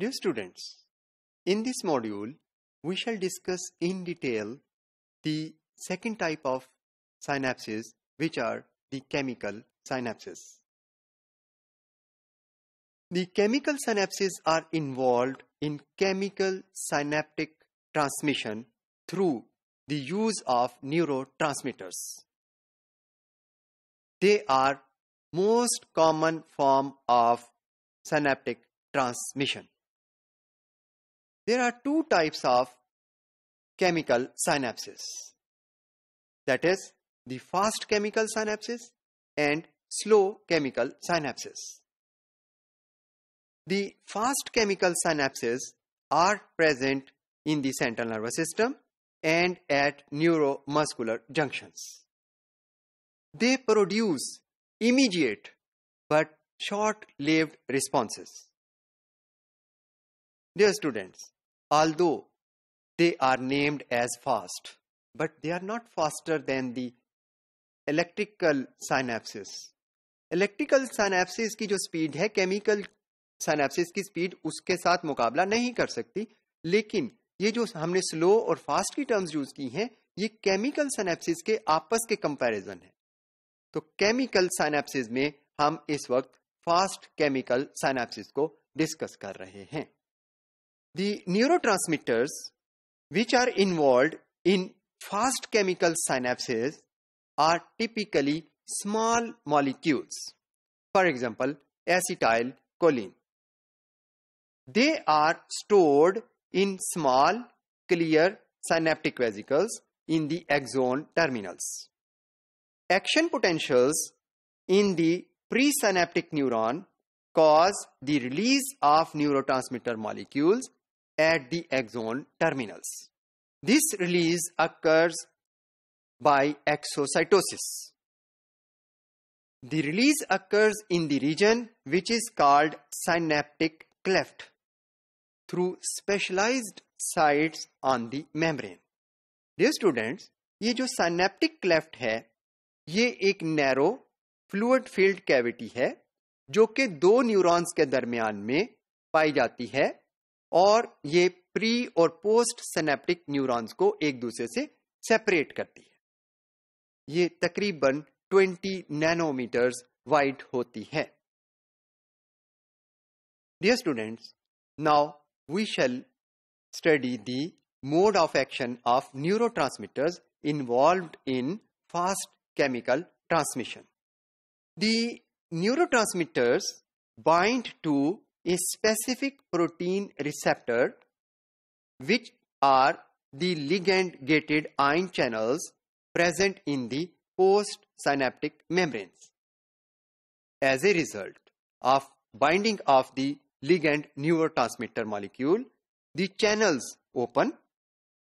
Dear students, in this module, we shall discuss in detail the second type of synapses, which are the chemical synapses. The chemical synapses are involved in chemical synaptic transmission through the use of neurotransmitters. They are most common form of synaptic transmission there are two types of chemical synapses. That is, the fast chemical synapses and slow chemical synapses. The fast chemical synapses are present in the central nervous system and at neuromuscular junctions. They produce immediate but short-lived responses. Dear students, although they are named as fast, but they are not faster than the electrical synapses. Electrical synapses की जो speed है chemical synapsis की speed उसके साथ मुकाबला नहीं कर सकती लेकिन ये जो हमने स्लो और फास्ट की टर्म्स यूज की हैं ये केमिकल साइनेप्सिस के आपस के कंपैरिजन है तो केमिकल साइनेप्सिस में हम इस वक्त फास्ट केमिकल साइनेप्सिस को डिस्कस कर रहे हैं the neurotransmitters which are involved in fast chemical synapses are typically small molecules. For example, acetylcholine. They are stored in small, clear synaptic vesicles in the axon terminals. Action potentials in the presynaptic neuron cause the release of neurotransmitter molecules at the axon terminals. This release occurs by exocytosis. The release occurs in the region which is called synaptic cleft through specialized sites on the membrane. Dear students, ये जो synaptic cleft है ये एक narrow fluid filled cavity है जो कि दो neurons के दरमियान में पाई जाती है और ये प्री और पोस्ट सेनेप्टिक न्यूरॉन्स को एक दूसरे से सेपरेट करती है ये तकरीबन 20 नैनोमीटर्स वाइड होती है dear students now we shall study the mode of action of neurotransmitters involve in fast chemical transmission the neurotransmitters bind to a specific protein receptor which are the ligand gated ion channels present in the postsynaptic membranes. As a result of binding of the ligand neurotransmitter molecule, the channels open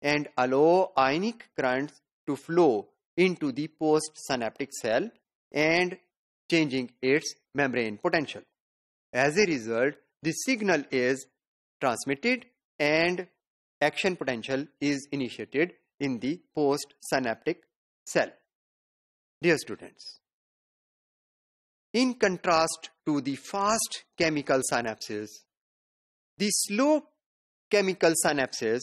and allow ionic currents to flow into the postsynaptic cell and changing its membrane potential. As a result, the signal is transmitted and action potential is initiated in the postsynaptic cell. Dear students, in contrast to the fast chemical synapses, the slow chemical synapses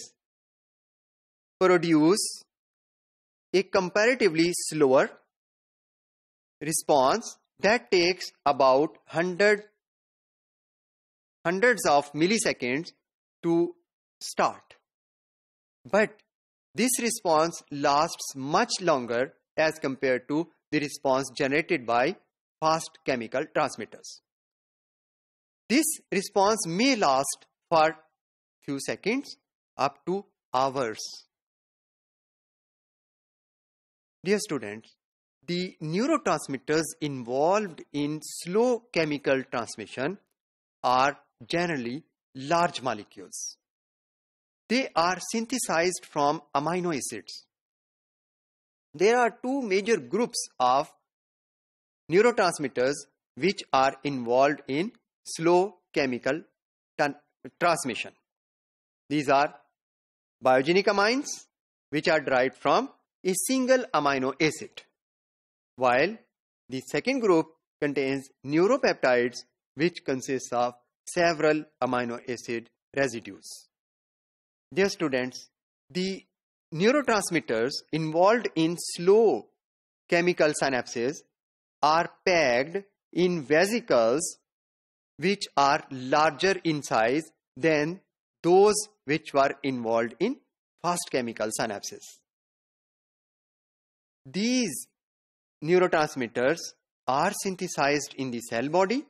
produce a comparatively slower response that takes about 100 hundreds of milliseconds to start. But this response lasts much longer as compared to the response generated by fast chemical transmitters. This response may last for few seconds up to hours. Dear students, the neurotransmitters involved in slow chemical transmission are generally large molecules. They are synthesized from amino acids. There are two major groups of neurotransmitters which are involved in slow chemical transmission. These are biogenic amines which are derived from a single amino acid while the second group contains neuropeptides which consists of several amino acid residues. Dear students, the neurotransmitters involved in slow chemical synapses are packed in vesicles which are larger in size than those which were involved in fast chemical synapses. These neurotransmitters are synthesized in the cell body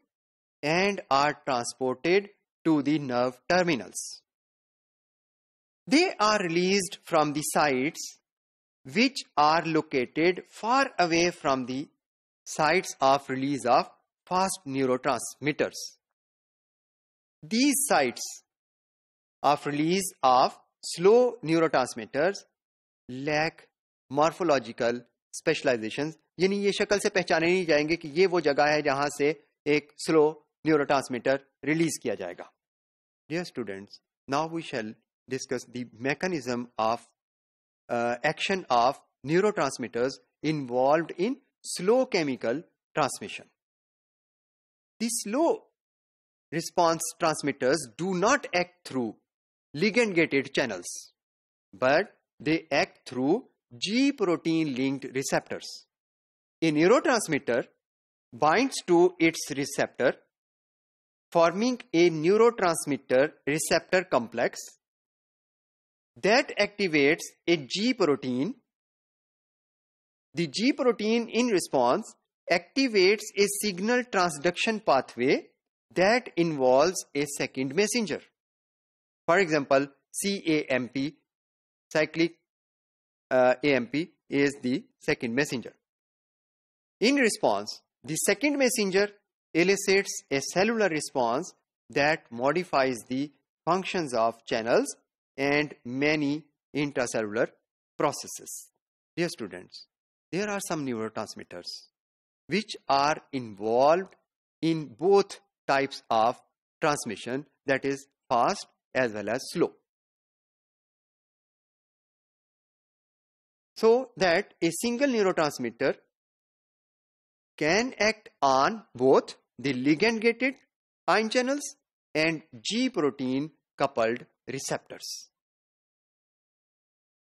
and are transported to the nerve terminals. They are released from the sites which are located far away from the sites of release of fast neurotransmitters. These sites of release of slow neurotransmitters lack morphological specializations यानी ये शक्ल से पहचाने नहीं जाएंगे कि ये वो जगह है जहां से एक slow neurotransmitter release kiya jayega. Dear students, now we shall discuss the mechanism of uh, action of neurotransmitters involved in slow chemical transmission. The slow response transmitters do not act through ligand gated channels, but they act through G protein linked receptors. A neurotransmitter binds to its receptor forming a neurotransmitter receptor complex that activates a G protein. The G protein in response activates a signal transduction pathway that involves a second messenger. For example, CAMP, cyclic uh, AMP is the second messenger. In response, the second messenger elicits a cellular response that modifies the functions of channels and many intracellular processes. Dear students, there are some neurotransmitters which are involved in both types of transmission that is fast as well as slow. So that a single neurotransmitter can act on both the ligand gated ion channels and G protein coupled receptors.